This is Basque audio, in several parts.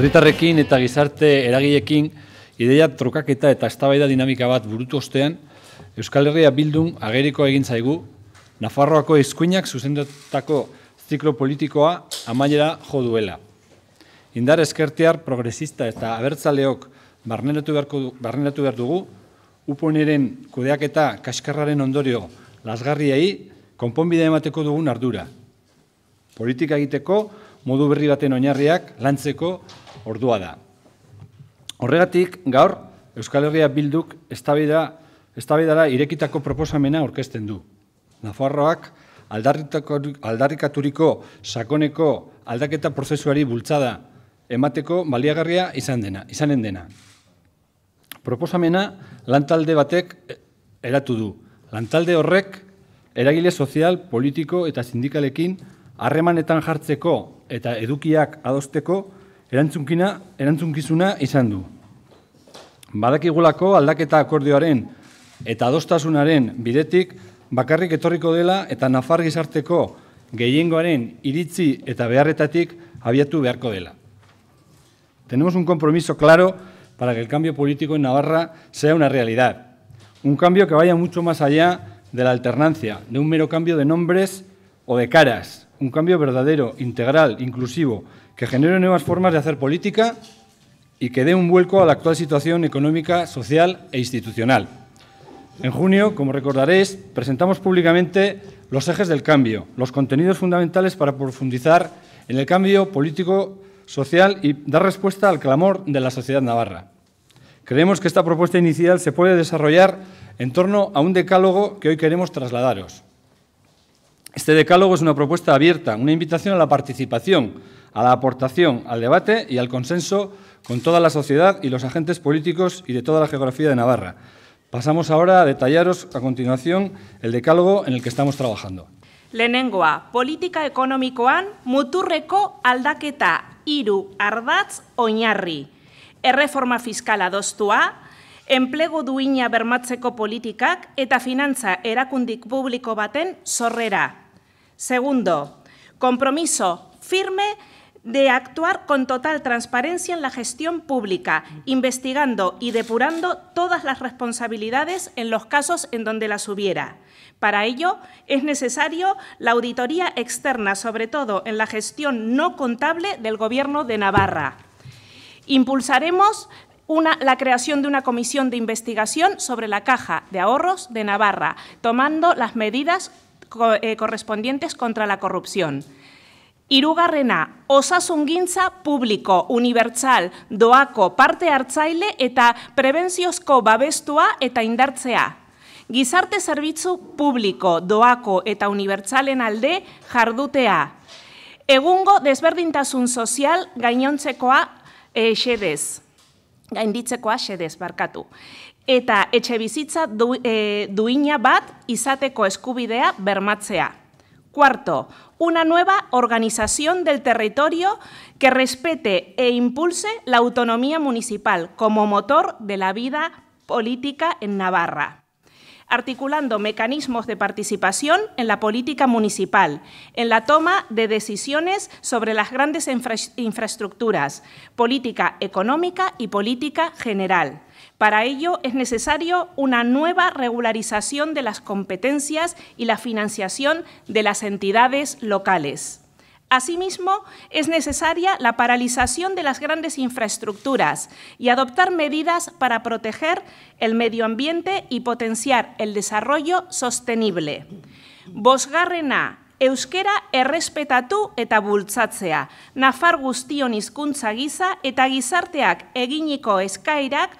Herritarrekin eta gizarte eragilekin ideia trokaketa eta eztabaida dinamika bat burutu ostean, Euskal Herria bildun ageriko egin zaigu, Nafarroako eskuinak zuzendotako ziklo politikoa amaiera jo duela. Indar eskertear progresista eta abertzaleok barneratu, du, barneratu behar dugu, uponeren kudeak eta kaskarraren ondorio lasgarriai, konponbidea emateko dugun ardura. Politika egiteko, modu berri baten oinarriak lantzeko ordua da. Horregatik, gaur, Euskal Herria Bilduk estabeidara irekitako proposamena aurkezten du. Nafarroak aldarrikaturiko sakoneko aldaketa prozesuari bultzada emateko baliagarria izan dena, izanen dena. Proposamena lantalde batek eh, eratu du. Lantalde horrek eragile sozial, politiko eta sindikalekin harremanetan jartzeko eta edukiak adosteko erantzunkina erantzunkizuna izan du. Badakigulako aldaketa akordioaren eta adostasunaren bidetik bakarrik etorriko dela eta nafar gizarteko gehiengoaren iritzi eta beharretatik abiatu beharko dela. Tenemos un compromiso claro para que el cambio político en Navarra sea una realidad. Un cambio que vaya mucho más allá de la alternancia, de un mero cambio de nombres o de caras, un cambio verdadero, integral, inclusivo, que genere nuevas formas de hacer política y que dé un vuelco a la actual situación económica, social e institucional. En junio, como recordaréis, presentamos públicamente los ejes del cambio, los contenidos fundamentales para profundizar en el cambio político, social y dar respuesta al clamor de la sociedad navarra. Creemos que esta propuesta inicial se puede desarrollar en torno a un decálogo que hoy queremos trasladaros. Este decálogo es una propuesta abierta, una invitación a la participación, a la aportación, al debate y al consenso con toda la sociedad y los agentes políticos y de toda la geografía de Navarra. Pasamos ahora a detallaros a continuación el decálogo en el que estamos trabajando. eta sorrera. Segundo, compromiso firme de actuar con total transparencia en la gestión pública, investigando y depurando todas las responsabilidades en los casos en donde las hubiera. Para ello, es necesario la auditoría externa, sobre todo en la gestión no contable del Gobierno de Navarra. Impulsaremos la creación de una comisión de investigación sobre la caja de ahorros de Navarra, tomando las medidas Eh, correspondientes contra la corrupción. Hirugarrena, osasungintza publiko, unibertsal, doako parte hartzaile eta prebentziozko babestua eta indartzea. Gizarte zerbitzu publiko, doako eta unibertsalen alde jardutea. Egungo desberdintasun sozial gainontzekoa eh, xedez gainditzeko desbarkatu. Eta etxe bizitza du, e, duina bat izateko eskubidea bermatzea. Cuarto, una nueva organización del territorio que respete e impulse la autonomía municipal como motor de la vida política en Navarra. articulando mecanismos de participación en la política municipal, en la toma de decisiones sobre las grandes infraestructuras, política económica y política general. Para ello es necesario una nueva regularización de las competencias y la financiación de las entidades locales. Asimismo, es necesaria la paralización de las grandes infraestructuras y adoptar medidas para proteger el medio ambiente y potenciar el desarrollo sostenible. Bosgarrena, euskera errespetatu eta bultzatzea. Nafar guztion hizkuntza giza eta gizarteak eginiko eskairak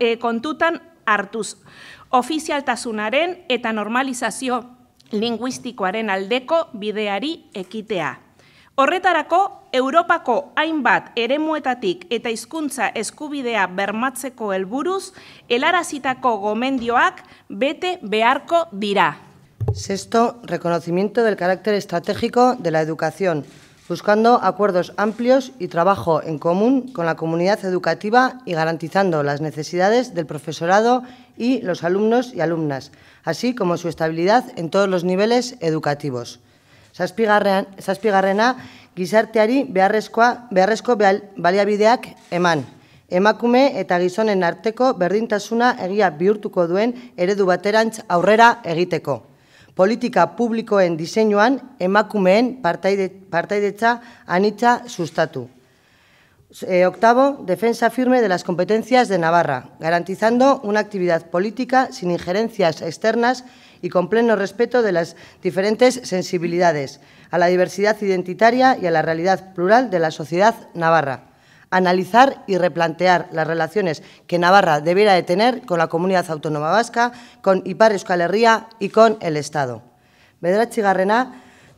eh, kontutan hartuz, Ofizialtasunaren eta Normalizazio Lingüistikoaren Aldeko bideari ekitea. Horretarako, Europako hainbat eremuetatik eta hizkuntza eskubidea bermatzeko helburuz, helarazitako gomendioak bete beharko dira. Sexto, reconocimiento del carácter estratégico de la educación, buscando acuerdos amplios y trabajo en común con la comunidad educativa y garantizando las necesidades del profesorado y los alumnos y alumnas, así como su estabilidad en todos los niveles educativos. zazpigarrena gizarteari beharrezkoa beharrezko behal, baliabideak eman. Emakume eta gizonen arteko berdintasuna egia bihurtuko duen eredu baterantz aurrera egiteko. Politika publikoen diseinuan emakumeen partaidetza anitza sustatu. Eh, octavo, defensa firme de las competencias de Navarra, garantizando una actividad política sin injerencias externas y con pleno respeto de las diferentes sensibilidades, a la diversidad identitaria y a la realidad plural de la sociedad navarra. Analizar y replantear las relaciones que Navarra debiera de tener con la comunidad autónoma vasca, con Ipar Euskal y con el Estado.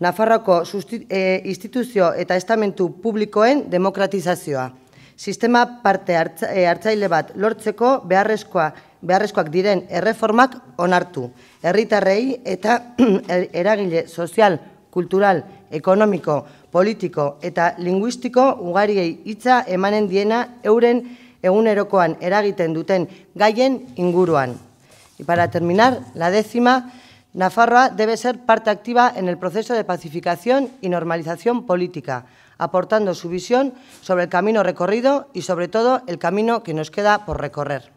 Nafarroko eh, instituzio eta estamentu publikoen demokratizazioa. Sistema parte eh, hartzaile bat lortzeko beharrezkoa, beharrezkoak diren erreformak onartu. Herritarrei eta eragile sozial, kultural, ekonomiko, politiko eta linguistiko ugariei hitza emanen diena euren egunerokoan eragiten duten gaien inguruan. Y terminar, la décima, Nafarroa debe ser parte activa en el proceso de pacificación y normalización política, aportando su visión sobre el camino recorrido y, sobre todo, el camino que nos queda por recorrer.